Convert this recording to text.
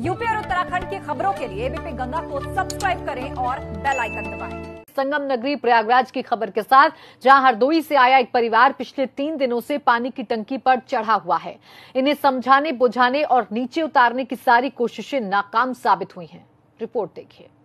UP और उत्तराखंड की खबरों के लिए बीपी गंगा को सब्सक्राइब करें और बेल आइकन दबाएं। संगम नगरी प्रयागराज की खबर के साथ जहां हरदोई से आया एक परिवार पिछले तीन दिनों से पानी की टंकी पर चढ़ा हुआ है इन्हें समझाने बुझाने और नीचे उतारने की सारी कोशिशें नाकाम साबित हुई हैं रिपोर्ट देखिए